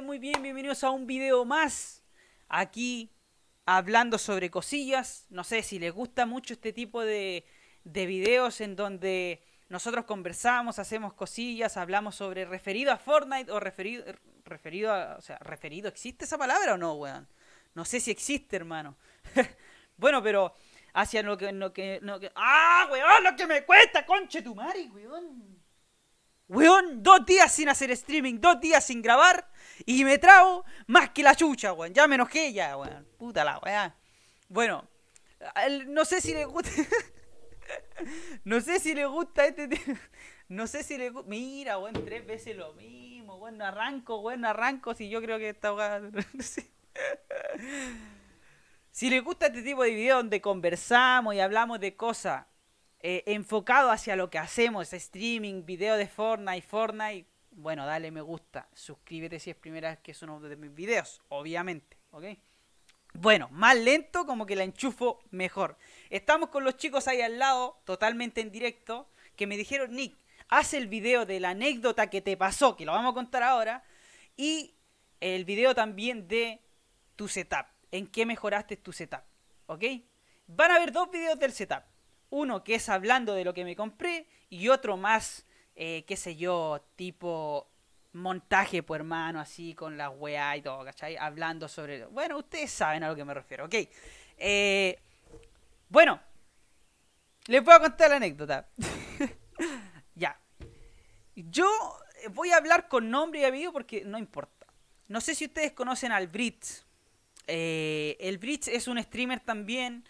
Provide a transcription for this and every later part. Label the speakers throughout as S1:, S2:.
S1: muy bien, bienvenidos a un video más aquí hablando sobre cosillas. No sé si les gusta mucho este tipo de, de videos en donde nosotros conversamos, hacemos cosillas, hablamos sobre referido a Fortnite o referido, referido a, o sea, referido, ¿existe esa palabra o no, weón? No sé si existe, hermano. bueno, pero hacia lo que, lo que, lo que, ah, weón, lo que me cuesta, conche tu mari, weón. Weón, dos días sin hacer streaming, dos días sin grabar. Y me trago más que la chucha, weón. Ya menos que ella, weón. Puta la weá. Bueno, no sé si le gusta. no sé si le gusta este No sé si le gusta. Mira, weón, tres veces lo mismo, weón. arranco, weón, arranco. Si yo creo que esta si le gusta este tipo de video donde conversamos y hablamos de cosas eh, enfocado hacia lo que hacemos, streaming, video de Fortnite, Fortnite, bueno, dale me gusta, suscríbete si es primera vez que es uno de mis videos, obviamente, ¿ok? Bueno, más lento, como que la enchufo mejor. Estamos con los chicos ahí al lado, totalmente en directo, que me dijeron, Nick, haz el video de la anécdota que te pasó, que lo vamos a contar ahora, y el video también de tu setup, en qué mejoraste tu setup, ¿ok? Van a haber dos videos del setup. Uno que es hablando de lo que me compré y otro más, eh, qué sé yo, tipo montaje, por hermano, así con la weá y todo, ¿cachai? Hablando sobre... Bueno, ustedes saben a lo que me refiero, ¿ok? Eh, bueno, les voy a contar la anécdota. ya. Yo eh, voy a hablar con nombre y apellido porque no importa. No sé si ustedes conocen al Britz. el Britz es un streamer también,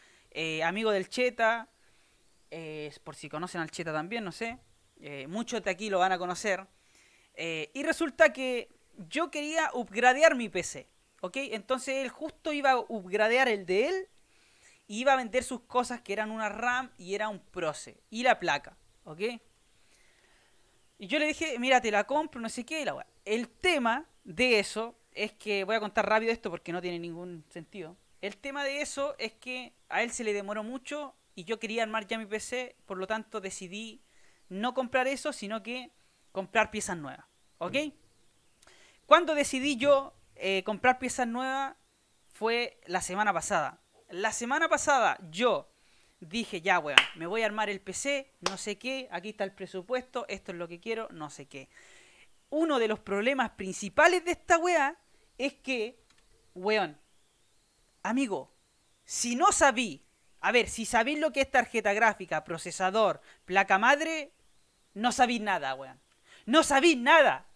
S1: amigo del Cheta, eh, por si conocen al Cheta también, no sé, eh, muchos de aquí lo van a conocer. Eh, y resulta que yo quería upgradear mi PC, ¿ok? Entonces él justo iba a upgradear el de él y iba a vender sus cosas que eran una RAM y era un Proce y la placa, ¿ok? Y yo le dije, mira, te la compro, no sé qué, El tema de eso es que, voy a contar rápido esto porque no tiene ningún sentido. El tema de eso es que a él se le demoró mucho y yo quería armar ya mi PC, por lo tanto decidí no comprar eso, sino que comprar piezas nuevas. ¿Ok? Cuando decidí yo eh, comprar piezas nuevas fue la semana pasada. La semana pasada yo dije, ya, weón, me voy a armar el PC, no sé qué, aquí está el presupuesto, esto es lo que quiero, no sé qué. Uno de los problemas principales de esta weá es que, weón, amigo, si no sabí a ver, si sabéis lo que es tarjeta gráfica, procesador, placa madre, no sabéis nada, weón. No sabéis nada.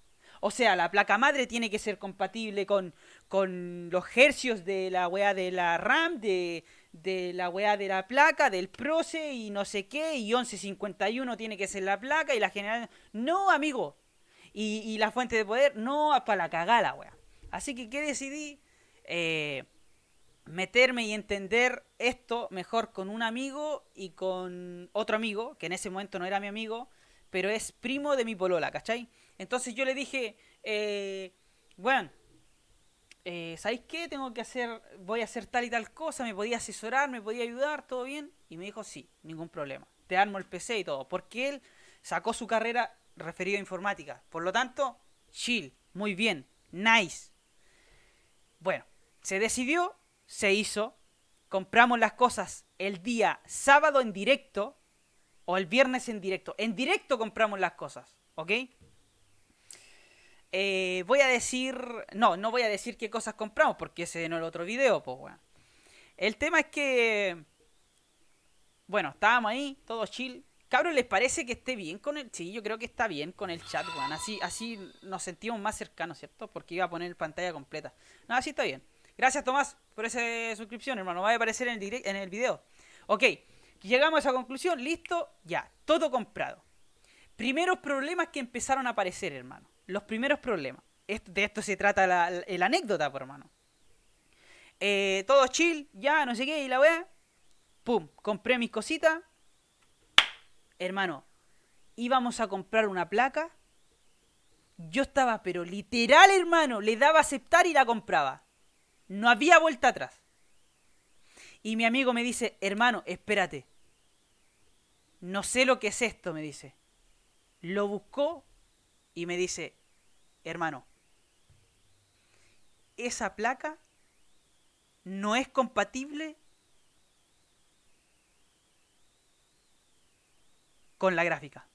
S1: O sea, la placa madre tiene que ser compatible con, con los hercios de la weá de la RAM, de, la weá de la placa, del proce y no sé qué, y 1151 tiene que ser la placa y la general... No, amigo. Y, la fuente de poder, no, para la cagala, weá. Así que, ¿qué decidí? Eh, meterme y entender esto mejor con un amigo y con otro amigo, que en ese momento no era mi amigo, pero es primo de mi polola, ¿cachai? Entonces yo le dije, bueno, eh, eh, ¿sabéis qué? Tengo que hacer, voy a hacer tal y tal cosa, me podía asesorar, me podía ayudar, todo bien. Y me dijo, sí, ningún problema, te armo el PC y todo, porque él sacó su carrera referido a informática. Por lo tanto, chill, muy bien, nice. Bueno, se decidió se hizo, compramos las cosas el día sábado en directo o el viernes en directo. En directo compramos las cosas, ¿ok? Eh, voy a decir, no, no voy a decir qué cosas compramos porque ese no es el otro video, pues, El tema es que, bueno, estábamos ahí, todo chill. cabro ¿les parece que esté bien con el...? Sí, yo creo que está bien con el chat, weón. Así, así nos sentimos más cercanos, ¿cierto? Porque iba a poner pantalla completa. No, así está bien. Gracias, Tomás, por esa suscripción, hermano. Va a aparecer en el, en el video. Ok, llegamos a esa conclusión. Listo, ya. Todo comprado. Primeros problemas que empezaron a aparecer, hermano. Los primeros problemas. de esto se trata la, anécdota, por hermano. Eh, todo chill, ya, no sé qué, y la weá. Pum, compré mis cositas. Hermano, íbamos a comprar una placa. Yo estaba, pero literal, hermano, le daba aceptar y la compraba. No había vuelta atrás. Y mi amigo me dice, hermano, espérate. No sé lo que es esto, me dice. Lo buscó y me dice, hermano, esa placa no es compatible con la gráfica.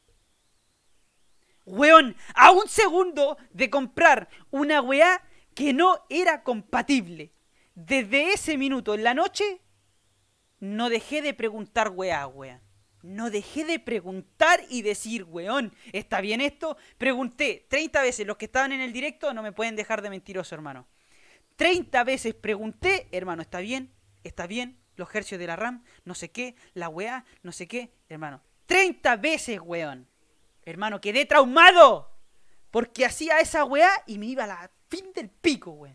S1: ¡Hueón! a un segundo de comprar una weá que no era compatible. Desde ese minuto en la noche, no dejé de preguntar weá, weá. No dejé de preguntar y decir, weón, ¿está bien esto? Pregunté 30 veces, los que estaban en el directo no me pueden dejar de mentiroso, hermano. 30 veces pregunté, hermano, ¿está bien? ¿Está bien? Los hercios de la RAM, no sé qué, la weá, no sé qué, hermano. 30 veces, weón. Hermano, quedé traumado. Porque hacía esa weá y me iba a la fin del pico, wey.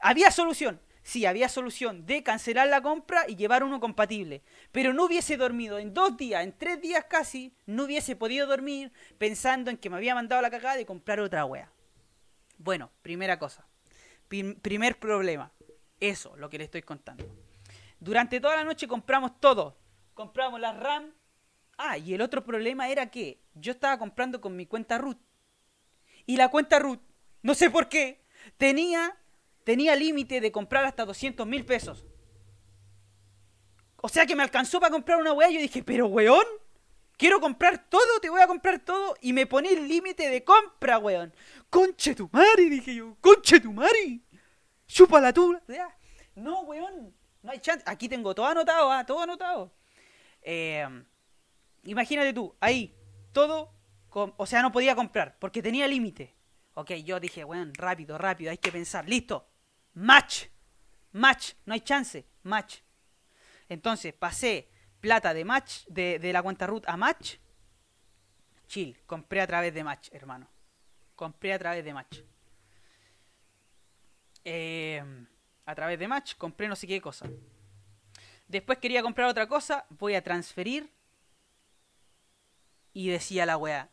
S1: Había solución. Sí, había solución de cancelar la compra y llevar uno compatible. Pero no hubiese dormido en dos días, en tres días casi, no hubiese podido dormir pensando en que me había mandado la cagada de comprar otra wea. Bueno, primera cosa. primer problema. Eso, lo que le estoy contando. Durante toda la noche compramos todo. Compramos la RAM. Ah, y el otro problema era que yo estaba comprando con mi cuenta root. Y la cuenta root, no sé por qué, tenía, tenía límite de comprar hasta 200 mil pesos. O sea que me alcanzó para comprar una weá. Yo dije, pero weón, quiero comprar todo, te voy a comprar todo. Y me pone el límite de compra, weón. Conche tu mari, dije yo. Conche tu mari. Chupa la No, weón. No hay chance. Aquí tengo todo anotado, ah, todo anotado. Em, imagínate tú, ahí, todo, o sea, no podía comprar porque tenía límite. Ok, yo dije, bueno, rápido, rápido, hay que pensar. Listo. Match. Match. No hay chance. Match. Entonces pasé plata de match, de, la cuenta root a match. Chill. Compré a través de match, hermano. Compré a través de match. Eh, a través de match compré no sé qué cosa. Después quería comprar otra cosa. Voy a transferir. Y decía la weá,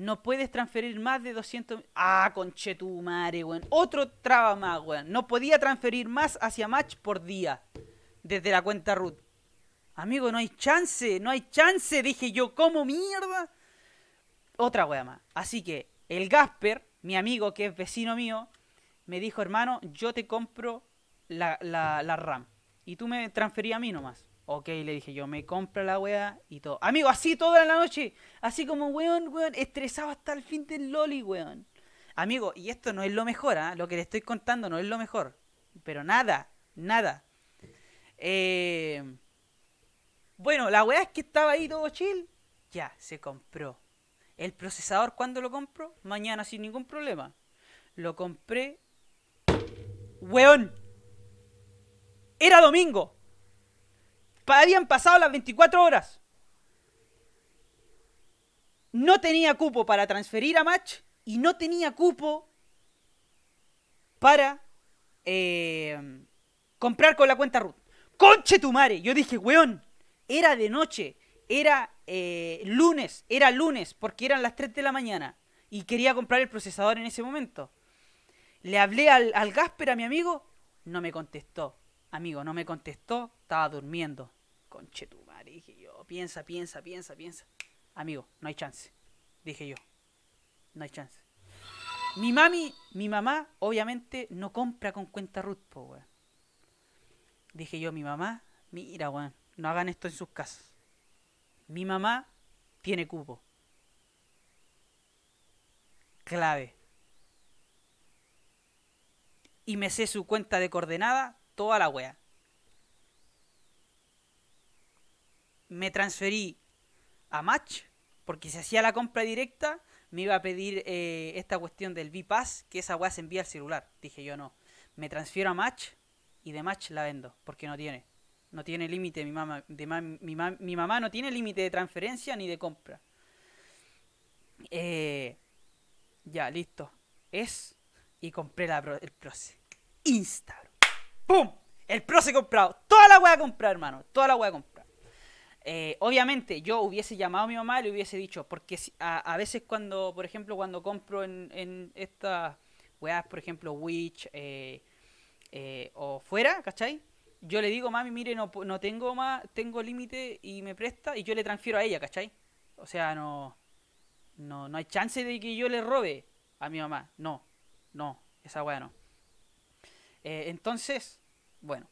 S1: no puedes transferir más de 200... Ah, conchetumare, weón. Otro traba más, weón. No podía transferir más hacia Match por día. Desde la cuenta root. Amigo, no hay chance, no hay chance. Dije yo, ¿cómo mierda? Otra güey, más. Así que el Gasper, mi amigo que es vecino mío, me dijo, hermano, yo te compro la, la RAM. Y tú me transferí a mí nomás. Ok, le dije yo, me compro la weá y todo. Amigo, así toda la noche. Así como, weón, weón, estresado hasta el fin del loli, weón. Amigo, y esto no es lo mejor, ¿ah? lo que le estoy contando no es lo mejor. Pero nada, nada. Eh, bueno, la weá es que estaba ahí todo chill. Ya, se compró. El procesador, ¿cuándo lo compro? Mañana sin ningún problema. Lo compré. Weón. Era domingo habían pasado las 24 horas. No tenía cupo para transferir a Match y no tenía cupo para eh, comprar con la cuenta Ruth. ¡Conche tu madre! Yo dije, weón, era de noche, era eh, lunes, era lunes, porque eran las 3 de la mañana y quería comprar el procesador en ese momento. Le hablé al Gasper, a mi amigo, no me contestó. Amigo, no me contestó, estaba durmiendo. Conche tu dije yo. Piensa, piensa, piensa, piensa. Amigo, no hay chance. Dije yo. No hay chance. Mi mami, mi mamá, obviamente no compra con cuenta Ruth, weón. Dije yo, mi mamá, mira, weón, no hagan esto en sus casas. Mi mamá tiene cupo. Clave. Y me sé su cuenta de coordenada, toda la wea. me transferí a Match, porque si hacía la compra directa, me iba a pedir eh, esta cuestión del V-Pass, que esa weá se envía al celular. Dije yo no, me transfiero a Match y de Match la vendo, porque no tiene. No tiene límite, mi mamá, mi, mamá no tiene límite de transferencia ni de compra. Eh, ya, listo. Es. Y compré el Proce. Insta, ¡Pum! El Proce comprado. Toda la a comprar, hermano. Toda la a comprar. Eh, obviamente yo hubiese llamado a mi mamá y le hubiese dicho, porque a, veces cuando, por ejemplo, cuando compro en, estas weas, por ejemplo, Witch eh, eh, o fuera, ¿cachai? Yo le digo, mami, mire, no, tengo más, tengo límite y me presta y yo le transfiero a ella, ¿cachai? O sea, no, no, no hay chance de que yo le robe a mi mamá. No, no, esa wea no. entonces, bueno,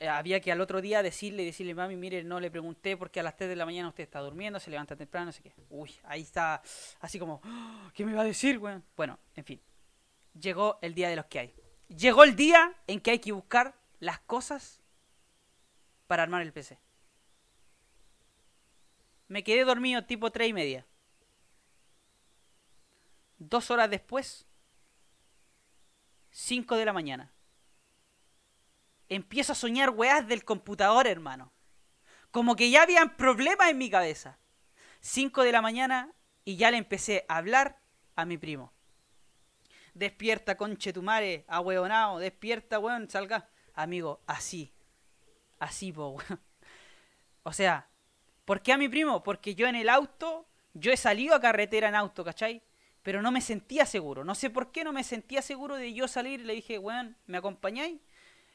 S1: eh, había que al otro día decirle, decirle, mami, mire, no le pregunté porque a las 3 de la mañana usted está durmiendo, se levanta temprano, no sé qué. Uy, ahí está, así como, ah, ¿qué me va a decir, güey Bueno, en fin, llegó el día de los que hay. Llegó el día en que hay que buscar las cosas para armar el PC. Me quedé dormido tipo 3 y media. Dos horas después, 5 de la mañana empiezo a soñar weas del computador, hermano. Como que ya habían problemas en mi cabeza. 5 de la mañana y ya le empecé a hablar a mi primo. Despierta, conche, a ahueonao, despierta, weón, salga. Amigo, así. Así, po, O sea, ¿por qué a mi primo? Porque yo en el auto, yo he salido a carretera en auto, ¿cachai? Pero no me sentía seguro. No sé por qué no me sentía seguro de yo salir. Le dije, weón, ¿me acompañáis?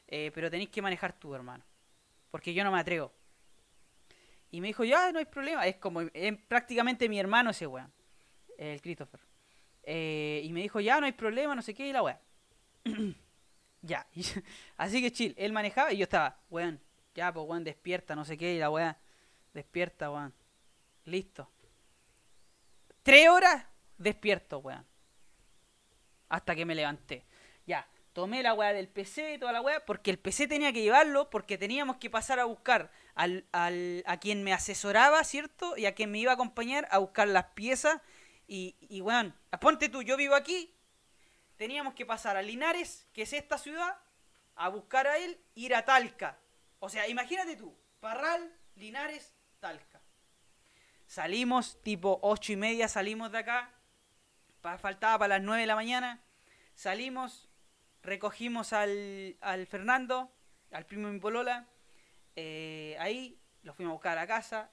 S1: Eh, pero tenéis que manejar tú, hermano, porque yo no me atrevo. Y me dijo, ya, no hay problema, es como, prácticamente mi hermano ese weón, el Christopher. Eh, y me dijo, ya, no hay problema, no sé qué, y la weón ya, así que chill, él manejaba y yo estaba, weón, ya, pues weón, despierta, no sé qué, y la weón despierta, weón, listo. Tres horas despierto, weón. Hasta que me levanté tomé la weá del PC y toda la weá, porque el PC tenía que llevarlo, porque teníamos que pasar a buscar a quien me asesoraba, ¿cierto? Y a quien me iba a acompañar a buscar las piezas. Y, y weón, ponte tú, yo vivo aquí, teníamos que pasar a Linares, que es esta ciudad, a buscar a él, ir a Talca. O sea, imagínate tú, Parral, Linares, Talca. Salimos tipo ocho y media, salimos de acá, faltaba para las 9 de la mañana, salimos, recogimos al, Fernando, al primo de mi polola, eh, ahí, lo fuimos a buscar a la casa,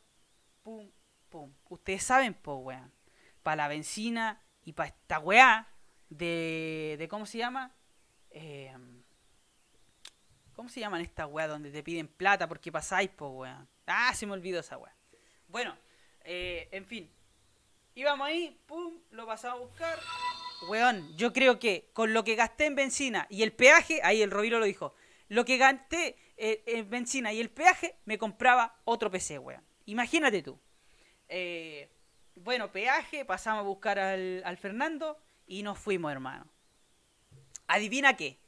S1: pum, pum. Ustedes saben, po, weón, para la benzina y para esta weá de, de, ¿cómo se llama? Em, ¿Cómo se llaman esta weá donde te piden plata porque pasáis, po, weón? Ah, se me olvidó esa weá. Bueno, eh, en fin, Íbamos ahí, pum, lo pasamos a buscar. Weón, yo creo que con lo que gasté en benzina y el peaje, ahí el Robiro lo dijo, lo que gasté eh, en benzina y el peaje, me compraba otro PC, weón. Imagínate tú. Eh, bueno, peaje, pasamos a buscar al Fernando y nos fuimos, hermano. Adivina qué.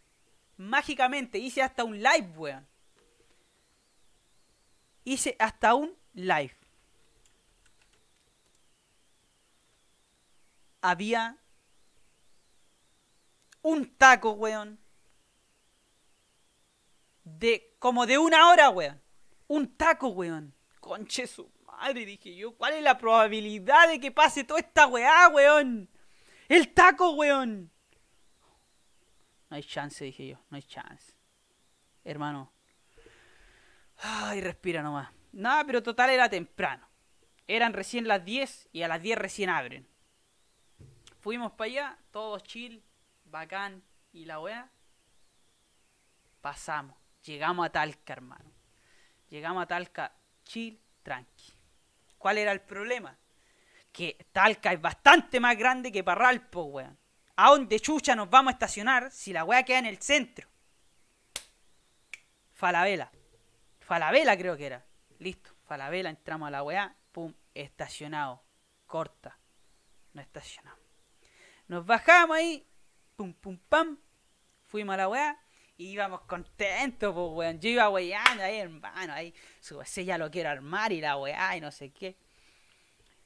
S1: Mágicamente hice hasta un live, weón. Hice hasta un live. había un taco, weón. De como de una hora, weón. Un taco, weón. Conche su madre, dije yo. ¿Cuál es la probabilidad de que pase toda esta weá, weón? El taco, weón. No hay chance, dije yo. No hay chance. Hermano. Ay, respira nomás. Nada, pero total era temprano. Eran recién las 10 y a las 10 recién abren. Fuimos para allá, todos chill, bacán y la weá. Pasamos, llegamos a Talca, hermano. Llegamos a Talca, chill, tranqui. ¿Cuál era el problema? Que Talca es bastante más grande que Parralpo, weón. ¿A dónde chucha nos vamos a estacionar si la weá queda en el centro? Falabela. Falabela creo que era. Listo, Falabela, entramos a la weá, pum, estacionado. Corta. No estacionamos. Nos bajamos ahí, pum, pum, pam, fuimos a la weá. Y íbamos contentos, pues, weón. Yo iba weyando ahí, hermano, ahí. Su ya lo quiero armar y la weá y no sé qué.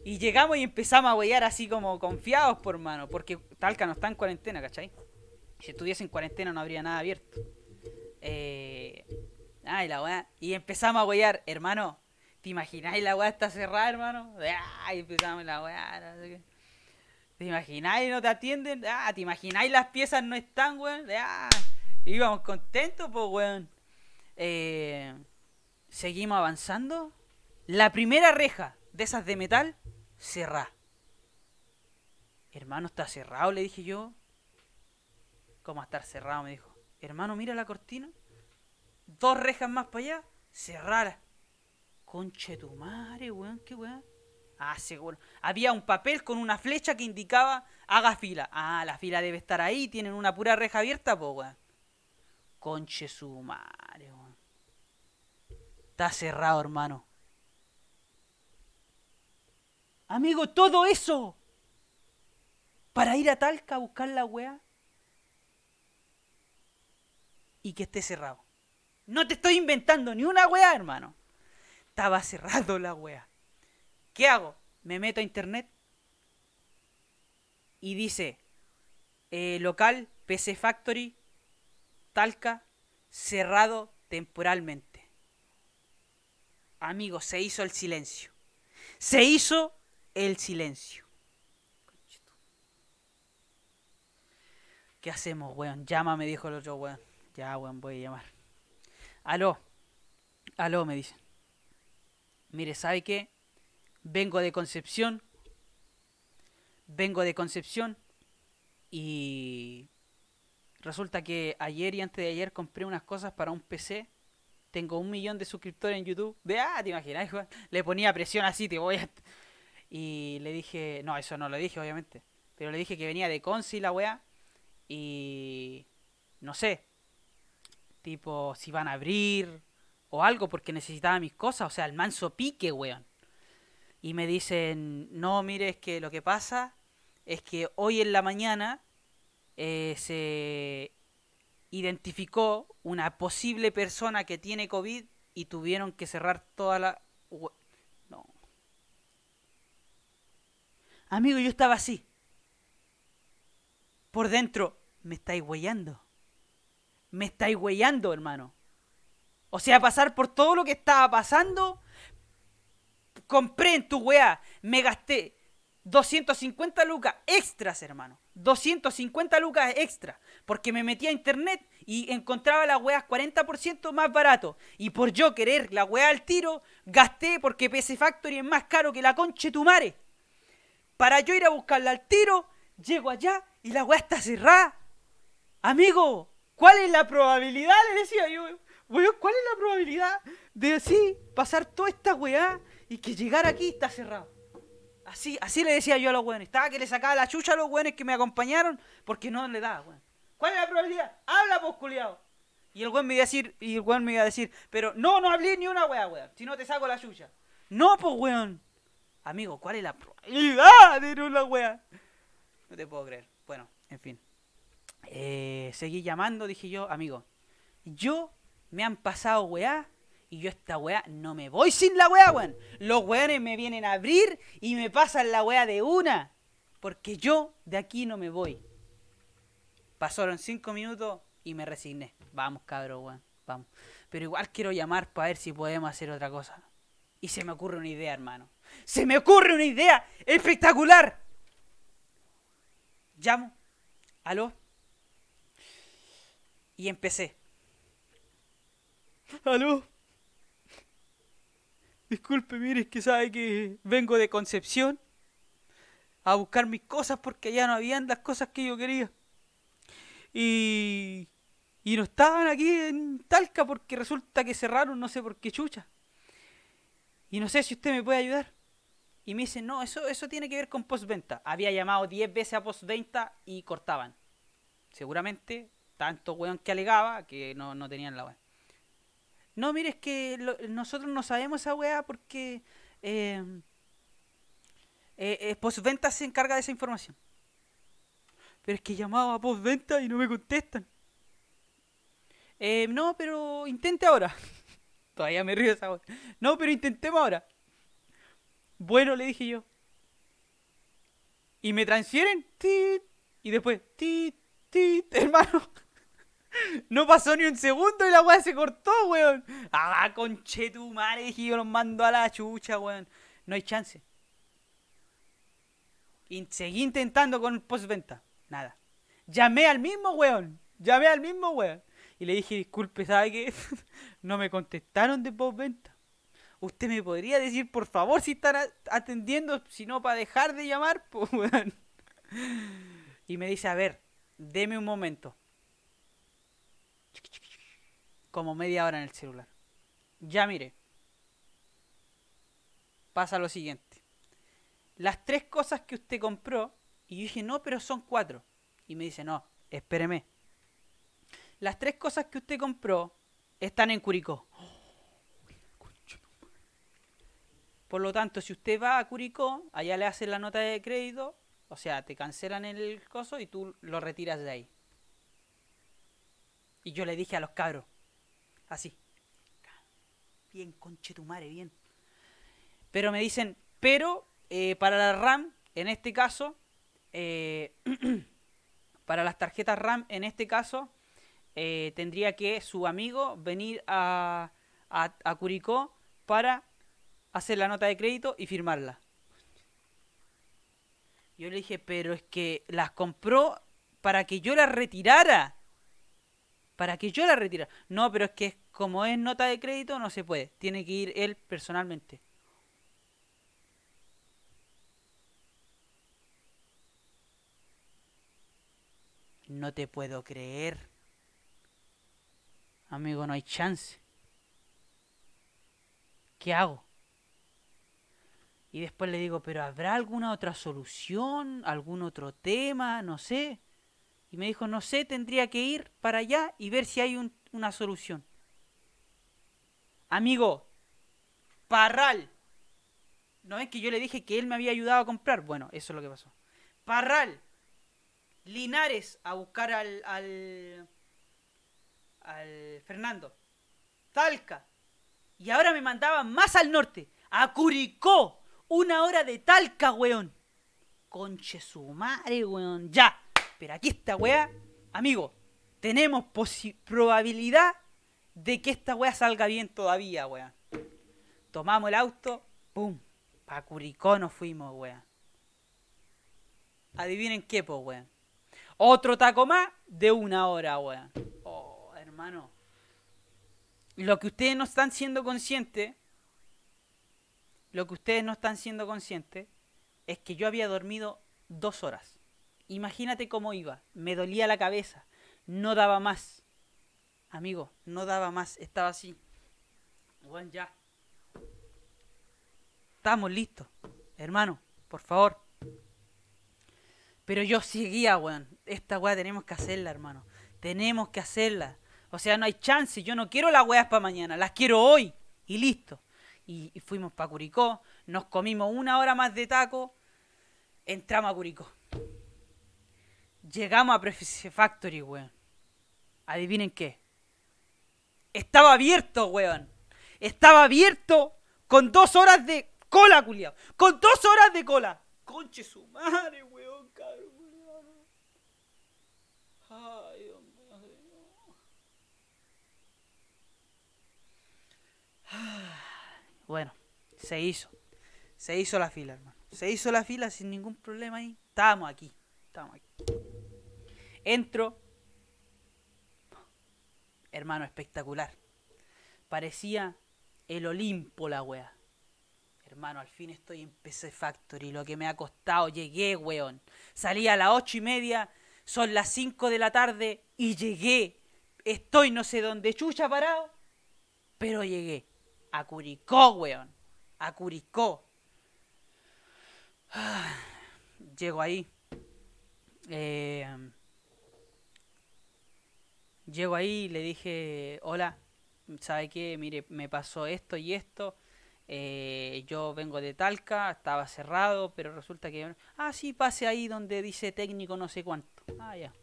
S1: Y llegamos y empezamos a weyar así como confiados, por mano. Porque Talca no está en cuarentena, ¿cachai? Si estuviese en cuarentena no habría nada abierto. Eh, ay, la weá. Y empezamos a weyar, hermano. ¿Te imagináis la weá está cerrada, hermano? Ay, empezamos la weá. No sé qué. ¿Te imagináis? No te atienden. Ah, ¿te imagináis? Las piezas no están, weón. Ah, íbamos contentos, pues, weón. Eh, seguimos avanzando. La primera reja de esas de metal, cerrá. Hermano, está cerrado, le dije yo. ¿Cómo va a estar cerrado? Me dijo. Hermano, mira la cortina. Dos rejas más para allá, cerrá. Conche tu madre, weón, qué weón. Ah, seguro. Había un papel con una flecha que indicaba haga fila. Ah, la fila debe estar ahí, tienen una pura reja abierta, po, weón. Conche su madre, weón. Está cerrado, hermano. Amigo, todo eso para ir a Talca a buscar la weá y que esté cerrado. No te estoy inventando ni una weá, hermano. Estaba cerrado la weá. ¿Qué hago? Me meto a internet y dice eh, local PC Factory Talca cerrado temporalmente. Amigos, se hizo el silencio. Se hizo el silencio. ¿Qué hacemos, weón? Llama, me dijo el otro weón. Ya, weón, voy a llamar. Aló. Aló, me dice. Mire, ¿sabe qué? vengo de Concepción, vengo de Concepción y resulta que ayer y antes de ayer compré unas cosas para un PC. Tengo un millón de suscriptores en YouTube. vea, ah, te imaginas, le ponía presión así, te voy Y le dije, no, eso no lo dije, obviamente. Pero le dije que venía de Conci la weá. Y... No sé. Tipo, si van a abrir o algo porque necesitaba mis cosas. O sea, el manso pique, weón y me dicen, no, mire, es que lo que pasa es que hoy en la mañana eh, se identificó una posible persona que tiene COVID y tuvieron que cerrar toda la... No. Amigo, yo estaba así. Por dentro, me estáis huellando. Me estáis huellando, hermano. O sea, pasar por todo lo que estaba pasando compré en tu weá, me gasté 250 lucas extras, hermano. 250 lucas extra. Porque me metí a internet y encontraba las weas 40% más barato. Y por yo querer la weá al tiro, gasté porque PC Factory es más caro que la conche mare, Para yo ir a buscarla al tiro, llego allá y la weá está cerrada. Amigo, ¿cuál es la probabilidad? Le decía yo, weón, ¿cuál es la probabilidad de así pasar toda esta weá y que llegar aquí está cerrado. Así, así le decía yo a los weones. Estaba que le sacaba la chucha a los weones que me acompañaron porque no le daba, weón. ¿Cuál es la probabilidad? Habla, pues, culiao. Y el weón me iba a decir, y el me iba a decir, pero no, no hablé ni una weá, weón. Si no te saco la chucha. No, pues, weón. Amigo, ¿cuál es la probabilidad de una weá? No te puedo creer. Bueno, en fin. Eh, seguí llamando, dije yo, amigo. Yo me han pasado weá y yo esta weá no me voy sin la weá, weón. Los weones me vienen a abrir y me pasan la weá de una. Porque yo de aquí no me voy. Pasaron cinco minutos y me resigné. Vamos, cabrón, weón. Vamos. Pero igual quiero llamar para ver si podemos hacer otra cosa. Y se me ocurre una idea, hermano. Se me ocurre una idea espectacular. Llamo. Aló. Y empecé. Aló disculpe, mire, es que sabe que vengo de Concepción a buscar mis cosas porque ya no habían las cosas que yo quería. Y, y no estaban aquí en Talca porque resulta que cerraron, no sé por qué chucha. Y no sé si usted me puede ayudar. Y me dice, no, eso, eso tiene que ver con postventa. Había llamado 10 veces a postventa y cortaban. Seguramente, tanto weón que alegaba que no, no tenían la weón. No, mire, es que nosotros no sabemos esa weá porque em, eh, eh, Postventa se encarga de esa información. Pero es que llamaba a Postventa y no me contestan. Em, no, pero intente ahora. Todavía me río esa weá. No, pero intentemos ahora. Bueno, le dije yo. ¿Y me transfieren? Y después, ¡tit! ¡tit! Hermano. No pasó ni un segundo y la weá se cortó, weón. Ah, conchetumare, y yo los mando a la chucha, weón. No hay chance. Y seguí intentando con postventa. Nada. Llamé al mismo weón. Llamé al mismo weón. Y le dije, disculpe, ¿sabe qué? no me contestaron de postventa. ¿Usted me podría decir, por favor, si están atendiendo? Si no, para dejar de llamar, pues, weón. Y me dice, a ver, deme un momento. Como media hora en el celular. Ya mire Pasa lo siguiente. Las tres cosas que usted compró, y yo dije, no, pero son cuatro. Y me dice, no, espéreme. Las tres cosas que usted compró están en Curicó. Por lo tanto, si usted va a Curicó, allá le hacen la nota de crédito, o sea, te cancelan el coso y tú lo retiras de ahí. Y yo le dije a los cabros, así, bien madre bien. Pero me dicen, pero eh, para la RAM, en este caso, eh, para las tarjetas RAM, en este caso, eh, tendría que su amigo venir a, a Curicó para hacer la nota de crédito y firmarla. Yo le dije, pero es que las compró para que yo las retirara para que yo la retira. No, pero es que como es nota de crédito, no se puede. Tiene que ir él personalmente. No te puedo creer. Amigo, no hay chance. ¿Qué hago? Y después le digo, pero ¿habrá alguna otra solución? ¿Algún otro tema? No sé. Y me dijo, no sé, tendría que ir para allá y ver si hay una solución. Amigo, Parral. ¿No es que yo le dije que él me había ayudado a comprar? Bueno, eso es lo que pasó. Parral. Linares a buscar al, al, al Fernando. Talca. Y ahora me mandaba más al norte. A Curicó. Una hora de Talca, weón. Conche su madre, weón. Ya pero aquí esta weá, amigo, tenemos probabilidad de que esta weá salga bien todavía, weá. Tomamos el auto, ¡pum! Pa' Curicó nos fuimos, weá. Adivinen qué, po, weá. Otro taco más de una hora, weá. Oh, hermano. Lo que ustedes no están siendo conscientes, lo que ustedes no están siendo conscientes, es que yo había dormido dos horas. Imagínate cómo iba. Me dolía la cabeza. No daba más. Amigo, no daba más. Estaba así. Juan, ya. Estamos listos. Hermano, por favor. Pero yo seguía, weón. Esta weá tenemos que hacerla, hermano. Tenemos que hacerla. O sea, no hay chance. Yo no quiero las weas para mañana. Las quiero hoy. Y listo. Y, y fuimos para Curicó. Nos comimos una hora más de taco. Entramos a Curicó. Llegamos a Prefix Factory, weón. Adivinen qué. Estaba abierto, weón. Estaba abierto con dos horas de cola, culiao. Con dos horas de cola. Conche su madre, weón, Ay, Dios mío. Bueno, se hizo. Se hizo la fila, hermano. Se hizo la fila sin ningún problema ahí. Estamos aquí. Estamos aquí. Entro. Hermano, espectacular. Parecía el Olimpo la wea. Hermano, al fin estoy en PC Factory, lo que me ha costado. Llegué, weón. Salí a las ocho y media, son las cinco de la tarde y llegué. Estoy no sé dónde, chucha parado, pero llegué. A Curicó, weón. A Curicó. Ah, llego ahí. Eh, Llego ahí y le dije, hola, ¿sabe qué? Mire, me pasó esto y esto. Eh, yo vengo de Talca, estaba cerrado, pero resulta que... Ah, sí, pase ahí donde dice técnico no sé cuánto. Ah, ya.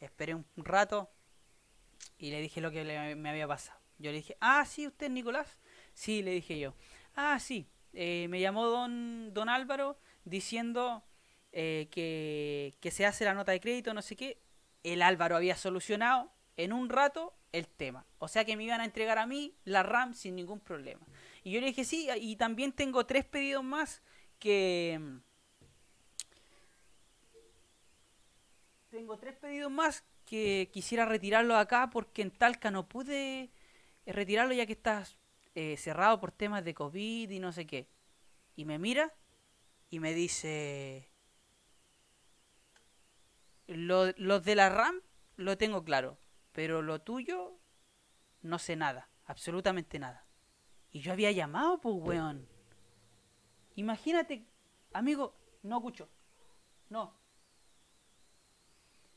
S1: Esperé un rato y le dije lo que me había pasado. Yo le dije, ah, sí, usted Nicolás. Sí, le dije yo. Ah, sí, eh, me llamó don, don Álvaro diciendo eh, que se hace la nota de crédito, no sé qué el Álvaro había solucionado en un rato el tema. O sea que me iban a entregar a mí la RAM sin ningún problema. Y yo le dije, sí, y también tengo tres pedidos más que... Mm, tengo tres pedidos más que quisiera retirarlo acá porque en Talca no pude eh, retirarlo ya que estás eh, cerrado por temas de COVID y no sé qué. Y me mira y me dice, los de la RAM lo tengo claro, pero lo tuyo no sé nada, absolutamente nada. Y yo había llamado, pues, weón. Imagínate, amigo, no escucho. No.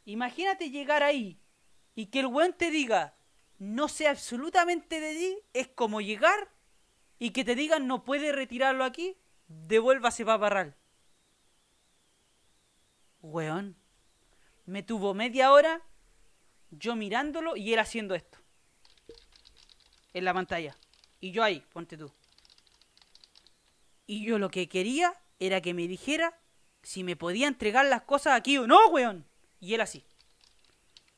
S1: Imagínate llegar ahí y que el weón te diga, no sé absolutamente de ti, es como llegar y que te digan, no puede retirarlo aquí, devuélvase a Barral. Weón. Me tuvo media hora yo mirándolo y él haciendo esto. En la pantalla. Y yo ahí, ponte tú. Y yo lo que quería era que me dijera si me podía entregar las cosas aquí o no, weón. Y él así.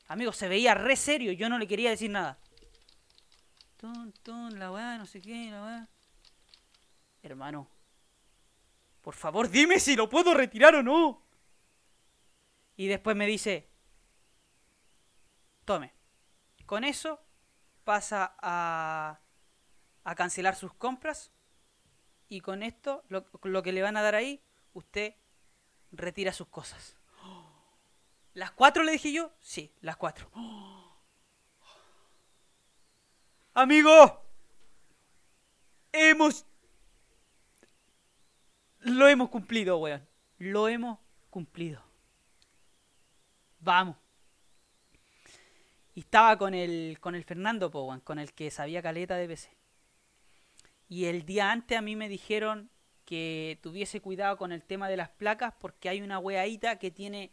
S1: Amigo, se veía re serio, yo no le quería decir nada. ton ton la weá, no sé qué, la weá. Hermano, por favor dime si lo puedo retirar o no. Y después me dice, tome. Con eso pasa a, cancelar sus compras y con esto, lo, lo, que le van a dar ahí, usted retira sus cosas. ¿Las cuatro le dije yo? Sí, las cuatro. Amigo, hemos... Lo hemos cumplido, weón. Lo hemos cumplido vamos. Y estaba con el, con el Fernando Powan, con el que sabía caleta de PC. Y el día antes a mí me dijeron que tuviese cuidado con el tema de las placas porque hay una weadita que tiene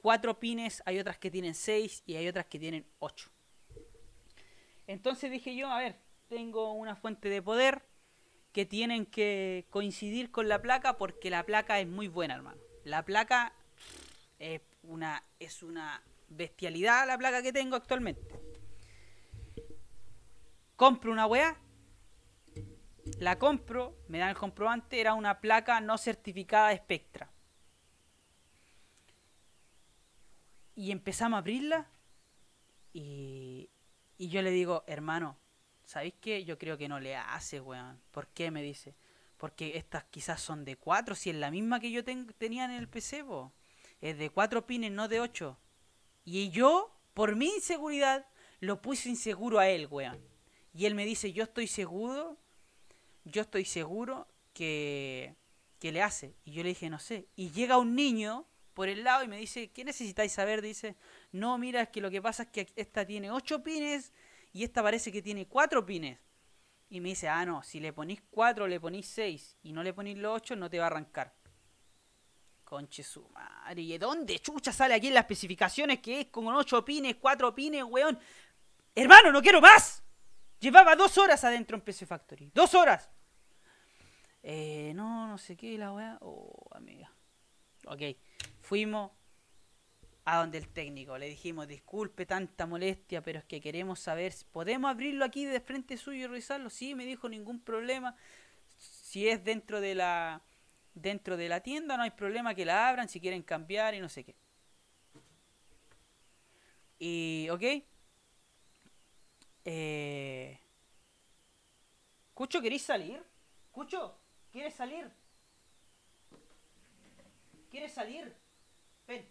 S1: cuatro pines, hay otras que tienen seis y hay otras que tienen ocho. Entonces dije yo, a ver, tengo una fuente de poder que tienen que coincidir con la placa porque la placa es muy buena, hermano. La placa es una, es una bestialidad la placa que tengo actualmente. Compro una weá, la compro, me dan el comprobante, era una placa no certificada de espectra. Y empezamos a abrirla y, y yo le digo, hermano, ¿sabéis qué? Yo creo que no le hace, weón. ¿Por qué? Me dice. Porque estas quizás son de cuatro, si es la misma que yo tenía en el PC, es eh, de cuatro pines, no de ocho. Y yo, por mi inseguridad, lo puse inseguro a él, weón. Y él me dice, yo estoy seguro, yo estoy seguro que, que le hace. Y yo le dije, no sé. Y llega un niño por el lado y me dice, ¿qué necesitáis saber? Dice, no, mira, es que lo que pasa es que esta tiene ocho pines y esta parece que tiene cuatro pines. Y me dice, ah, no, si le ponís cuatro, le ponís seis y no le ponís los ocho, no te va a arrancar. Conche su madre. ¿Y dónde chucha sale aquí en las especificaciones que es con 8 pines, 4 pines, weón? Hermano, no quiero más. Llevaba dos horas adentro en PC Factory. Dos horas. Eh, no, no sé qué, la weá. Oh, amiga. Ok. Fuimos a donde el técnico. Le dijimos, disculpe tanta molestia, pero es que queremos saber, si ¿podemos abrirlo aquí de frente suyo y revisarlo? Sí, me dijo, ningún problema. Si es dentro de la dentro de la tienda no hay problema que la abran si quieren cambiar y no sé qué. Y, ok. Eh... Cucho, ¿queréis salir? Cucho, ¿quieres salir? ¿Quieres salir? Ven.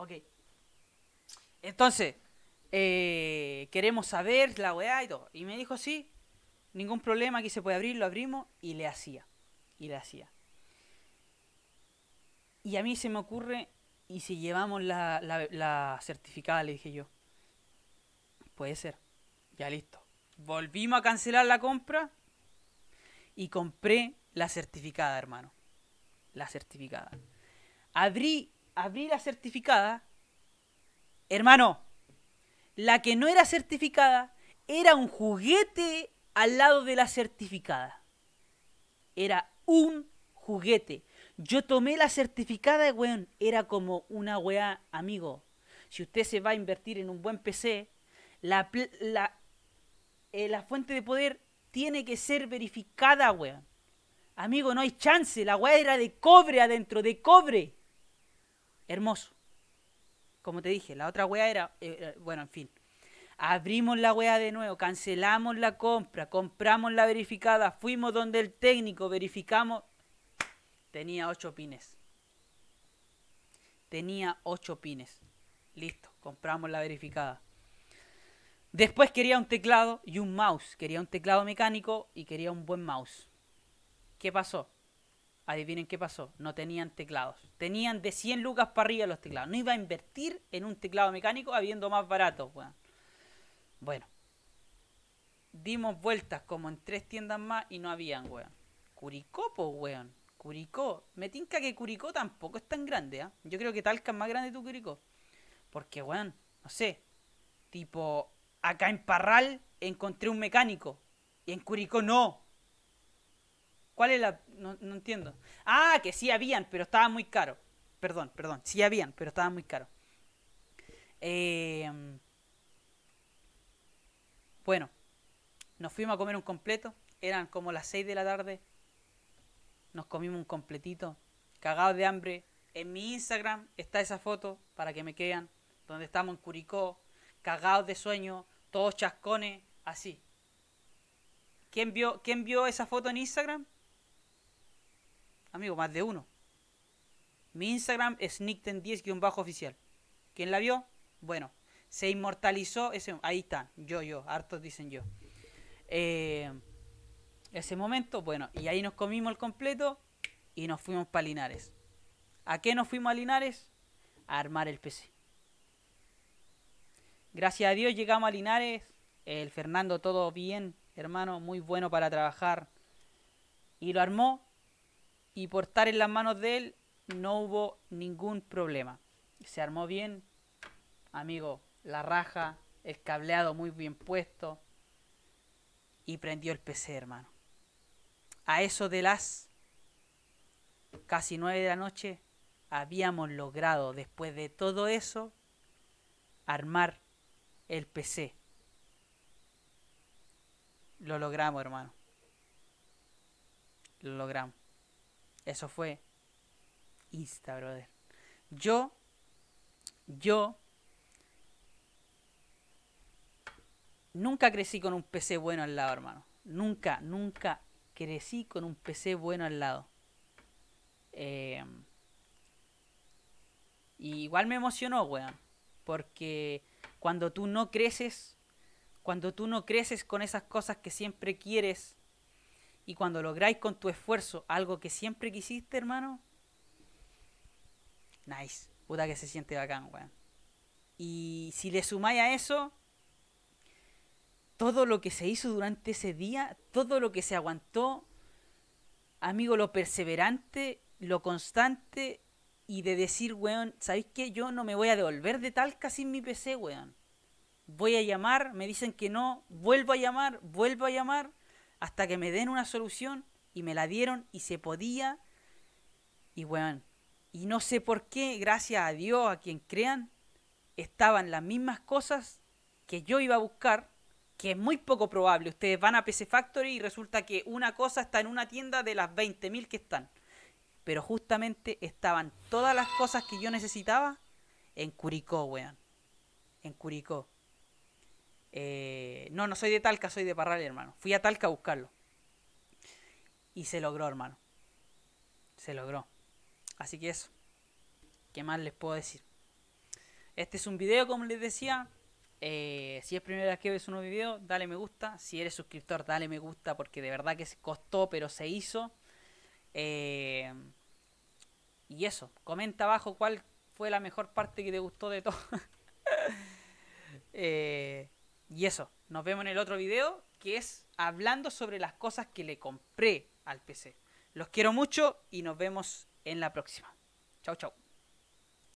S1: Ok. Entonces, eh, queremos saber la weá y todo. Y me dijo, sí, ningún problema, aquí se puede abrir, lo abrimos. Y le hacía. Y le hacía. Y a mí se me ocurre, y si llevamos la certificada, le dije yo. Puede ser. Ya listo. Volvimos a cancelar la compra y compré la certificada, hermano. La certificada. Abrí abrí la certificada. Hermano, la que no era certificada era un juguete al lado de la certificada. Era un juguete. Yo tomé la certificada, weón. Era como una weá, amigo. Si usted se va a invertir en un buen PC, la, la, eh, la fuente de poder tiene que ser verificada, weón. Amigo, no hay chance. La weá era de cobre adentro, de cobre. Hermoso. Como te dije, la otra wea era, eh, eh, bueno, en fin. Abrimos la wea de nuevo, cancelamos la compra, compramos la verificada, fuimos donde el técnico, verificamos. Tenía ocho pines. Tenía ocho pines. Listo, compramos la verificada. Después quería un teclado y un mouse. Quería un teclado mecánico y quería un buen mouse. ¿Qué pasó? Adivinen qué pasó, no tenían teclados. Tenían de 100 lucas para arriba los teclados. No iba a invertir en un teclado mecánico habiendo más barato. Bueno, bueno. dimos vueltas como en tres tiendas más y no habían, weón. Curicó, po, weón. Curicó. Me tinca que Curicó tampoco es tan grande, ¿ah? Yo creo que Talca es más grande que Curicó. Porque, weón, no sé. Tipo, acá en Parral encontré un mecánico. Y en Curicó no. ¿Cuál es la...? No, entiendo. Ah, que sí habían, pero estaba muy caro. Perdón, perdón. Sí habían, pero estaba muy caro. Em, bueno, nos fuimos a comer un completo. Eran como las 6 de la tarde. Nos comimos un completito. Cagados de hambre. En mi Instagram está esa foto para que me crean. Donde estamos en Curicó. Cagados de sueño. Todos chascones. Así. ¿Quién vio esa foto en Instagram? Amigo, más de uno. Mi Instagram es nickten10-oficial. ¿Quién la vio? Bueno, se inmortalizó ese... Ahí está, yo, yo, hartos dicen yo. Eh, ese momento, bueno, y ahí nos comimos el completo y nos fuimos para Linares. ¿A qué nos fuimos a Linares? A armar el PC. Gracias a Dios llegamos a Linares. El Fernando todo bien, hermano, muy bueno para trabajar. Y lo armó y por estar en las manos de él no hubo ningún problema. Se armó bien, amigo, la raja, el cableado muy bien puesto y prendió el PC, hermano. A eso de las casi nueve de la noche habíamos logrado, después de todo eso, armar el PC. Lo logramos, hermano. Lo logramos. Eso fue Insta, brother. Yo, yo, nunca crecí con un PC bueno al lado, hermano. Nunca, nunca crecí con un PC bueno al lado. Eh, igual me emocionó, weón. Porque cuando tú no creces, cuando tú no creces con esas cosas que siempre quieres, y cuando lográis con tu esfuerzo algo que siempre quisiste, hermano, nice. Puta que se siente bacán, weón. Y si le sumáis a eso, todo lo que se hizo durante ese día, todo lo que se aguantó, amigo, lo perseverante, lo constante y de decir, weón, ¿sabéis qué? Yo no me voy a devolver de Talca sin mi PC, weón. Voy a llamar, me dicen que no, vuelvo a llamar, vuelvo a llamar hasta que me den una solución y me la dieron y se podía. Y bueno, y no sé por qué, gracias a Dios, a quien crean, estaban las mismas cosas que yo iba a buscar, que es muy poco probable. Ustedes van a PC Factory y resulta que una cosa está en una tienda de las 20.000 que están. Pero justamente estaban todas las cosas que yo necesitaba en Curicó, weón. En Curicó. Eh, no, no soy de Talca, soy de Parral, hermano. Fui a Talca a buscarlo. Y se logró, hermano. Se logró. Así que eso. ¿Qué más les puedo decir? Este es un video, como les decía. Eh, si es primera vez que ves un nuevo video, dale me gusta. Si eres suscriptor, dale me gusta porque de verdad que se costó, pero se hizo. Eh, y eso, comenta abajo cuál fue la mejor parte que te gustó de todo. Y eso, nos vemos en el otro video que es hablando sobre las cosas que le compré al PC. Los quiero mucho y nos vemos en la próxima. Chau, chau.